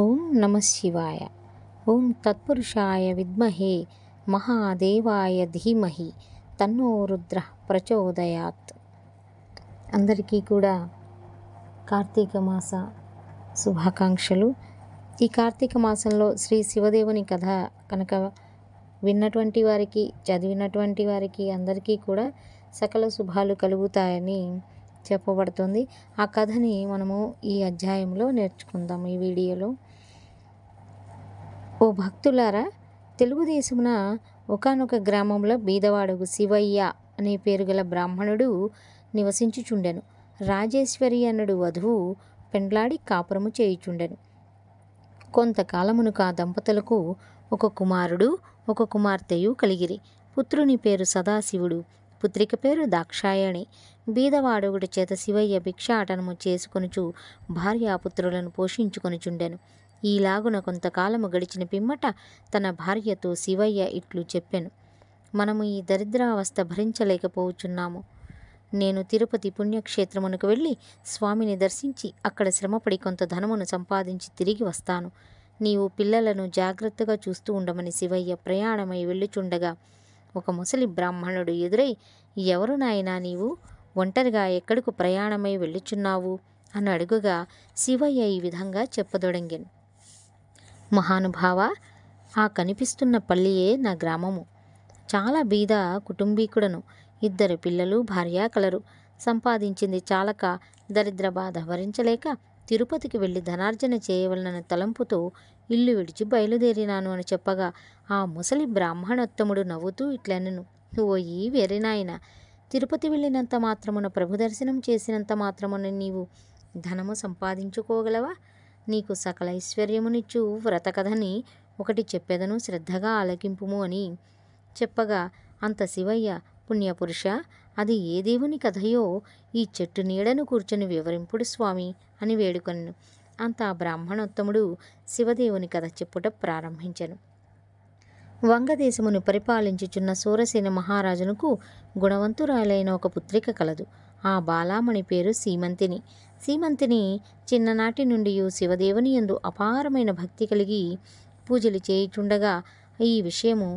ఓం నమ శివాయ ఓం తత్పురుషాయ విద్మహే మహాదేవాయ ధీమహి తన్నో రుద్ర ప్రచోదయాత్ అందరికీ కూడా కార్తీక మాస శుభాకాంక్షలు ఈ కార్తీక మాసంలో శ్రీ శివదేవుని కథ కనుక విన్నటువంటి వారికి చదివినటువంటి వారికి అందరికీ కూడా సకల శుభాలు కలుగుతాయని చెప్పబడుతుంది ఆ కథని మనము ఈ అధ్యాయంలో నేర్చుకుందాం ఈ వీడియోలో ఓ భక్తులారా తెలుగుదేశమున ఒకనొక గ్రామంలో బీదవాడుగు శివయ్య అనే పేరు గల బ్రాహ్మణుడు నివసించుచుండెను రాజేశ్వరి అన్నడు వధువు పెండ్లాడి కాపురము చేయుచుండెను కొంతకాలమునుక ఆ దంపతులకు ఒక కుమారుడు ఒక కుమార్తెయు కలిగిరి పుత్రుని పేరు సదాశివుడు పుత్రిక పేరు దాక్షాయణి బీదవాడొకటి చేత శివయ్య భిక్షాటనము చేసుకొనుచు భార్యాపుత్రులను చుండెను ఈలాగున కొంతకాలము గడిచిన పిమ్మట తన భార్యతో శివయ్య ఇట్లు చెప్పాను మనము ఈ దరిద్రావస్థ భరించలేకపోవచ్చున్నాము నేను తిరుపతి పుణ్యక్షేత్రమునకు వెళ్ళి స్వామిని దర్శించి అక్కడ శ్రమపడి కొంత ధనమును సంపాదించి తిరిగి వస్తాను నీవు పిల్లలను జాగ్రత్తగా చూస్తూ ఉండమని శివయ్య ప్రయాణమై వెళ్ళుచుండగా ఒక ముసలి బ్రాహ్మణుడు ఎదురై ఎవరు నాయనా నీవు ఒంటరిగా ఎక్కడికి ప్రయాణమై వెళ్ళుచున్నావు అని అడుగుగా శివయ్య ఈ విధంగా చెప్పదొడంగాను మహానుభావ ఆ కనిపిస్తున్న పల్లియే నా గ్రామము చాలా బీద కుటుంబీకుడను ఇద్దరు పిల్లలు భార్య కలరు సంపాదించింది చాలక దరిద్ర బాధ భరించలేక తిరుపతికి వెళ్ళి ధనార్జన చేయవలనని తలంపుతో ఇల్లు విడిచి బయలుదేరినాను అని చెప్పగా ఆ ముసలి బ్రాహ్మణోత్తముడు నవ్వుతూ ఇట్లనను ఓయి వెరినాయన తిరుపతి వెళ్ళినంత మాత్రమున ప్రభు దర్శనం చేసినంత మాత్రమున నీవు ధనము సంపాదించుకోగలవా నీకు సకల ఐశ్వర్యమునిచ్చు వ్రత కథని ఒకటి చెప్పెదను శ్రద్ధగా ఆలకింపుము అని చెప్పగా అంత శివయ్య పుణ్యపురుష అది ఏ దేవుని కథయో ఈ చెట్టు నీడను కూర్చొని వివరింపుడు స్వామి అని వేడుకొన్ను అంత ఆ బ్రాహ్మణోత్తముడు శివదేవుని కథ చెప్పుట ప్రారంభించను వంగదేశమును పరిపాలించుచున్న సూరసేన మహారాజునకు గుణవంతురాలైన ఒక పుత్రిక కలదు ఆ బాలామణి పేరు సీమంతిని సీమంతిని చిన్ననాటి నుండి శివదేవుని ఎందు అపారమైన భక్తి కలిగి పూజలు చేయుచుండగా ఈ విషయము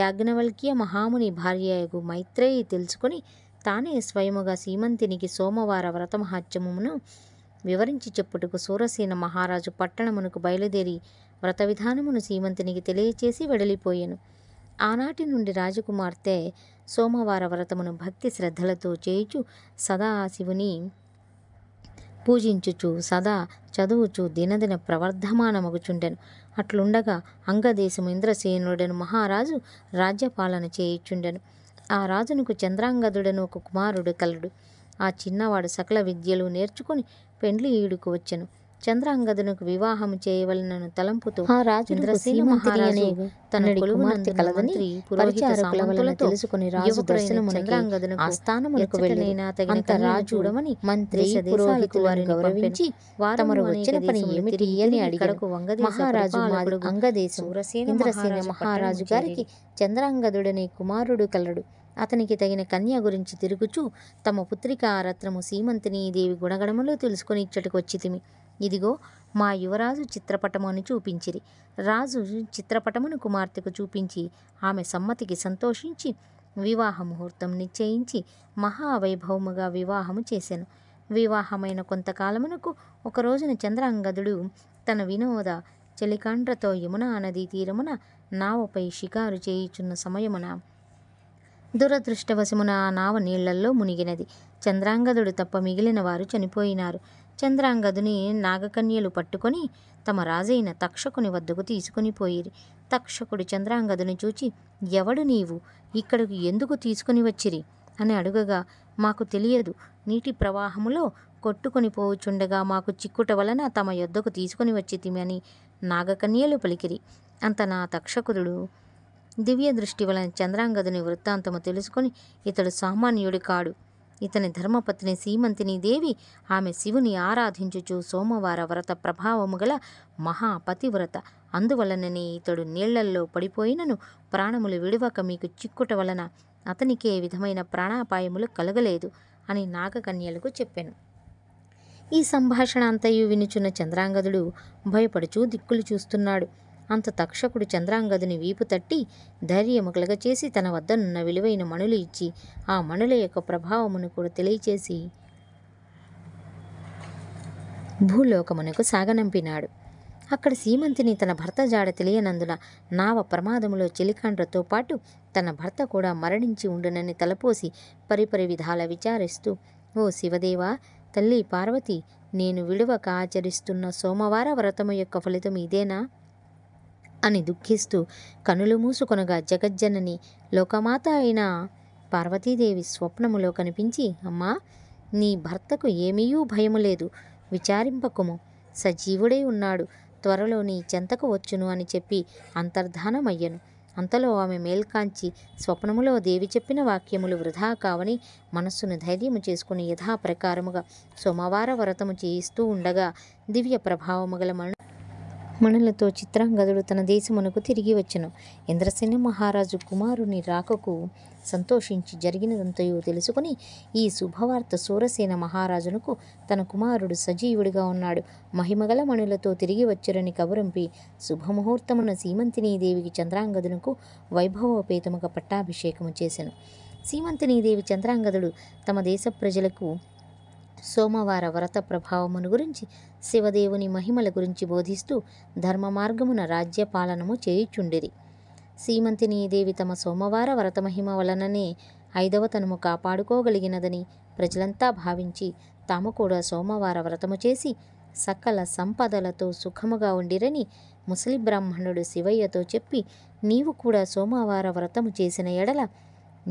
యాజ్ఞవల్క్య మహాముని భార్యకు మైత్రేయ తెలుసుకుని తానే స్వయముగా సీమంతినికి సోమవార వ్రతమహాత్యమును వివరించి చెప్పుటకు సూరసేన మహారాజు పట్టణమునకు బయలుదేరి వ్రత విధానమును సీమంతునికి తెలియచేసి వెడలిపోయాను ఆనాటి నుండి రాజకుమార్తె సోమవార వ్రతమును భక్తి శ్రద్ధలతో చేయుచు సదా శివుని పూజించుచు సదా చదువుచు దినదిన ప్రవర్ధమానమగుచుండెను అట్లుండగా అంగదేశము ఇంద్రసేనుడను మహారాజు రాజ్యపాలన చేయుచుండెను ఆ రాజునుకు చంద్రాంగదుడను ఒక కుమారుడు కలడు ఆ చిన్నవాడు సకల విద్యలు నేర్చుకుని పెండ్లి ఈడుకు వచ్చెను చంద్రాంగదునకు వివాహము చేయవలనను తలంపుతూ ఆ రాజు మహారాజు తెలుసుకుని రాజు దర్శనమునకి ఆ స్థానములకు అంత రాజు చూడమని మంత్రి వారిని గౌరవించి వచ్చిన పని ఏమిటి అని అడిగడకు మహారాజు ఇంద్రసేన మహారాజు గారికి చంద్రాంగదుడనే కుమారుడు కలడు అతనికి తగిన కన్య గురించి తిరుగుచూ తమ పుత్రిక రత్నము సీమంతిని దేవి గుణగణములు తెలుసుకొని వచ్చితిమి ఇదిగో మా యువరాజు చిత్రపటమును చూపించిరి రాజు చిత్రపటమును కుమార్తెకు చూపించి ఆమె సమ్మతికి సంతోషించి వివాహ ముహూర్తం నిశ్చయించి మహావైభవముగా వివాహము చేశాను వివాహమైన కొంతకాలమునకు ఒకరోజున చంద్రాంగదుడు తన వినోద చలికాండ్రతో యమునా నదీ తీరమున నావపై షికారు చేయుచున్న సమయమున దురదృష్టవశమున ఆ నావ నీళ్లల్లో మునిగినది చంద్రాంగదుడు తప్ప మిగిలిన వారు చనిపోయినారు చంద్రాంగదుని నాగకన్యలు పట్టుకొని తమ రాజైన తక్షకుని వద్దకు తీసుకుని పోయిరి తక్షకుడు చంద్రాంగదుని చూచి ఎవడు నీవు ఇక్కడకు ఎందుకు తీసుకుని వచ్చిరి అని అడుగగా మాకు తెలియదు నీటి ప్రవాహములో కొట్టుకొని పోవుచుండగా మాకు చిక్కుట వలన తమ యొద్దకు తీసుకుని వచ్చితిమని నాగకన్యలు పలికిరి అంత నా తక్షకురుడు దివ్య దృష్టి వలన చంద్రాంగదుని వృత్తాంతము తెలుసుకొని ఇతడు సామాన్యుడి కాడు ఇతని ధర్మపత్ని సీమంతిని దేవి ఆమె శివుని ఆరాధించుచు సోమవార వ్రత ప్రభావము గల మహాపతివ్రత అందువలననే ఇతడు నీళ్లల్లో పడిపోయినను ప్రాణములు విడివక మీకు చిక్కుట వలన అతనికే విధమైన ప్రాణాపాయములు కలగలేదు అని నాగకన్యలకు చెప్పాను ఈ సంభాషణ అంతయు వినుచున్న చంద్రాంగదుడు భయపడుచూ దిక్కులు చూస్తున్నాడు అంత తక్షకుడు చంద్రాంగదుని వీపు తట్టి ధైర్యముకలుగ చేసి తన వద్దనున్న విలువైన మణులు ఇచ్చి ఆ మణుల యొక్క ప్రభావమును కూడా తెలియచేసి భూలోకమునకు సాగనంపినాడు అక్కడ సీమంతిని తన భర్త జాడ తెలియనందున నావ ప్రమాదములో చెలికాండ్రతో పాటు తన భర్త కూడా మరణించి ఉండునని తలపోసి పరిపరి విధాల విచారిస్తూ ఓ శివదేవా తల్లి పార్వతి నేను విడువక ఆచరిస్తున్న సోమవార వ్రతము యొక్క ఫలితం ఇదేనా అని దుఃఖిస్తూ కనులు మూసుకొనగా జగజ్జనని లోకమాత అయిన పార్వతీదేవి స్వప్నములో కనిపించి అమ్మా నీ భర్తకు ఏమీయూ భయము లేదు విచారింపకుము సజీవుడై ఉన్నాడు త్వరలో నీ చెంతకు వచ్చును అని చెప్పి అంతర్ధానమయ్యను అంతలో ఆమె మేల్కాంచి స్వప్నములో దేవి చెప్పిన వాక్యములు వృధా కావని మనస్సును ధైర్యము చేసుకుని యథాప్రకారముగా సోమవార వ్రతము చేయిస్తూ ఉండగా దివ్య ప్రభావము గల మణులతో చిత్రాంగదుడు తన దేశమునకు తిరిగి వచ్చను ఇంద్రసేన మహారాజు కుమారుని రాకకు సంతోషించి జరిగినదంతయు తెలుసుకుని ఈ శుభవార్త సూరసేన మహారాజునకు తన కుమారుడు సజీవుడిగా ఉన్నాడు మహిమగల మణులతో తిరిగి వచ్చరని కబురంపి శుభముహూర్తమున దేవికి చంద్రాంగదునకు వైభవోపేతముగా పట్టాభిషేకము చేశాను సీమంతినీదేవి చంద్రాంగదుడు తమ దేశ ప్రజలకు సోమవార వ్రత ప్రభావమును గురించి శివదేవుని మహిమల గురించి బోధిస్తూ ధర్మ మార్గమున రాజ్యపాలనము చేయుచుండిరి సీమంతిని దేవి తమ సోమవార వ్రత మహిమ వలననే ఐదవ తనుము కాపాడుకోగలిగినదని ప్రజలంతా భావించి తాము కూడా సోమవార వ్రతము చేసి సకల సంపదలతో సుఖముగా ఉండిరని ముసలి బ్రాహ్మణుడు శివయ్యతో చెప్పి నీవు కూడా సోమవార వ్రతము చేసిన ఎడల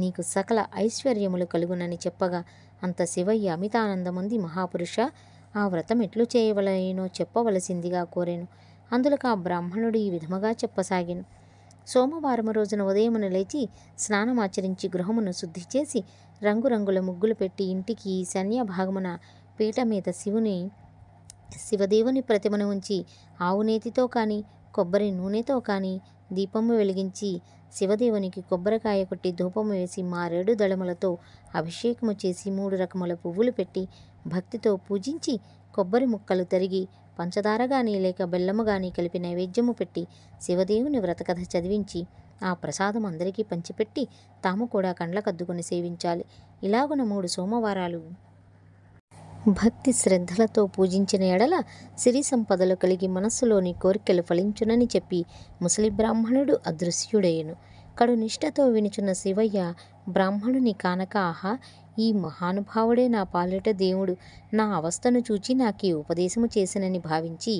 నీకు సకల ఐశ్వర్యములు కలుగునని చెప్పగా అంత శివయ్య అమితానందముంది మహాపురుష ఆ వ్రతం ఎట్లు చేయవలనో చెప్పవలసిందిగా కోరాను అందులో ఆ బ్రాహ్మణుడు ఈ విధముగా చెప్పసాగాను సోమవారం రోజున ఉదయమున లేచి స్నానమాచరించి గృహమును శుద్ధి చేసి రంగురంగుల ముగ్గులు పెట్టి ఇంటికి సన్యభాగమున భాగమున పీట మీద శివుని శివదేవుని ప్రతిమను ఉంచి ఆవునేతితో కానీ కొబ్బరి నూనెతో కానీ దీపము వెలిగించి శివదేవునికి కొబ్బరికాయ కొట్టి ధూపం వేసి మారేడు దళములతో అభిషేకము చేసి మూడు రకముల పువ్వులు పెట్టి భక్తితో పూజించి కొబ్బరి ముక్కలు తరిగి పంచదార కానీ లేక బెల్లము కానీ కలిపి నైవేద్యము పెట్టి శివదేవుని వ్రతకథ చదివించి ఆ ప్రసాదం అందరికీ పంచిపెట్టి తాము కూడా కండ్లకద్దుకొని సేవించాలి ఇలాగున మూడు సోమవారాలు భక్తి శ్రద్ధలతో పూజించిన ఎడల సిరి సంపదలు కలిగి మనస్సులోని కోరికలు ఫలించునని చెప్పి ముసలి బ్రాహ్మణుడు అదృశ్యుడయ్యను కడు నిష్ఠతో వినుచున్న శివయ్య బ్రాహ్మణుని కానక ఆహా ఈ మహానుభావుడే నా పాలిట దేవుడు నా అవస్థను చూచి నాకు ఈ ఉపదేశము చేసినని భావించి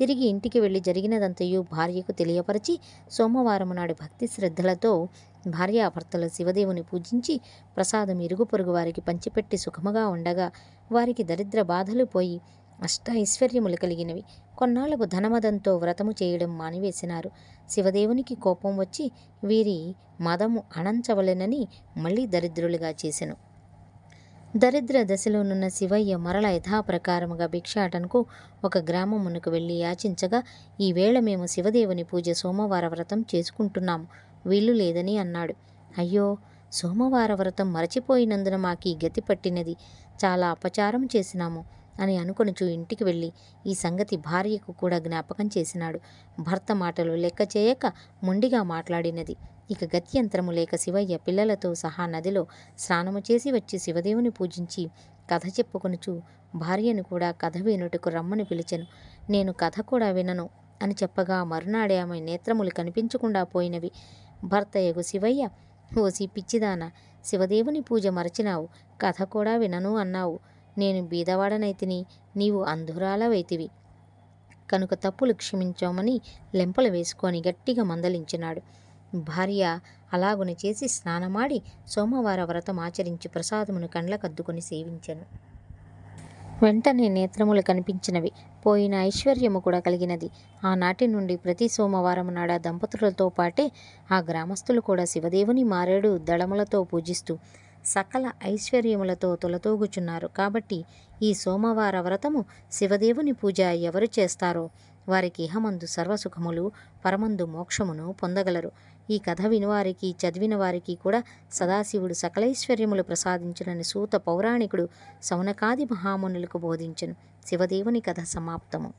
తిరిగి ఇంటికి వెళ్ళి జరిగినదంతయు భార్యకు తెలియపరిచి సోమవారం నాడు భక్తి శ్రద్ధలతో భార్యాభర్తల శివదేవుని పూజించి ప్రసాదం ఇరుగు పొరుగు వారికి పంచిపెట్టి సుఖముగా ఉండగా వారికి దరిద్ర బాధలు పోయి అష్ట ఐశ్వర్యములు కలిగినవి కొన్నాళ్లకు ధనమదంతో వ్రతము చేయడం మానివేసినారు శివదేవునికి కోపం వచ్చి వీరి మదము అణంచవలెనని మళ్ళీ దరిద్రులుగా చేసెను దరిద్ర దశలోనున్న శివయ్య మరల యథాప్రకారముగా భిక్షాటనకు ఒక గ్రామమునకు వెళ్ళి యాచించగా ఈవేళ మేము శివదేవుని పూజ సోమవార వ్రతం చేసుకుంటున్నాము వీలు లేదని అన్నాడు అయ్యో సోమవార వ్రతం మరచిపోయినందున ఈ గతి పట్టినది చాలా అపచారం చేసినాము అని అనుకొనుచు ఇంటికి వెళ్ళి ఈ సంగతి భార్యకు కూడా జ్ఞాపకం చేసినాడు భర్త మాటలు లెక్క చేయక మొండిగా మాట్లాడినది ఇక గత్యంతరము లేక శివయ్య పిల్లలతో సహా నదిలో స్నానము చేసి వచ్చి శివదేవుని పూజించి కథ చెప్పుకొనుచు భార్యను కూడా కథ వినుటకు రమ్మని పిలిచెను నేను కథ కూడా వినను అని చెప్పగా మరునాడే ఆమె నేత్రములు కనిపించకుండా పోయినవి భర్త ఎగు శివయ్య ఓసి పిచ్చిదాన శివదేవుని పూజ మరచినావు కథ కూడా వినను అన్నావు నేను బీదవాడనైతిని నీవు అంధురాలవైతివి కనుక తప్పులు క్షమించామని లెంపలు వేసుకొని గట్టిగా మందలించినాడు భార్య అలాగున చేసి స్నానమాడి సోమవార వ్రతం ఆచరించి ప్రసాదమును కండ్లకద్దుకొని సేవించెను వెంటనే నేత్రములు కనిపించినవి పోయిన ఐశ్వర్యము కూడా కలిగినది ఆనాటి నుండి ప్రతి సోమవారం నాడ దంపతులతో పాటే ఆ గ్రామస్తులు కూడా శివదేవుని మారేడు దళములతో పూజిస్తూ సకల ఐశ్వర్యములతో తొలతోగుచున్నారు కాబట్టి ఈ సోమవార వ్రతము శివదేవుని పూజ ఎవరు చేస్తారో వారికి ఇహమందు సర్వసుఖములు పరమందు మోక్షమును పొందగలరు ఈ కథ వినివారికి చదివిన వారికి కూడా సదాశివుడు సకలైశ్వర్యములు ప్రసాదించునని సూత పౌరాణికుడు సౌనకాది మహామునులకు బోధించను శివదేవుని కథ సమాప్తము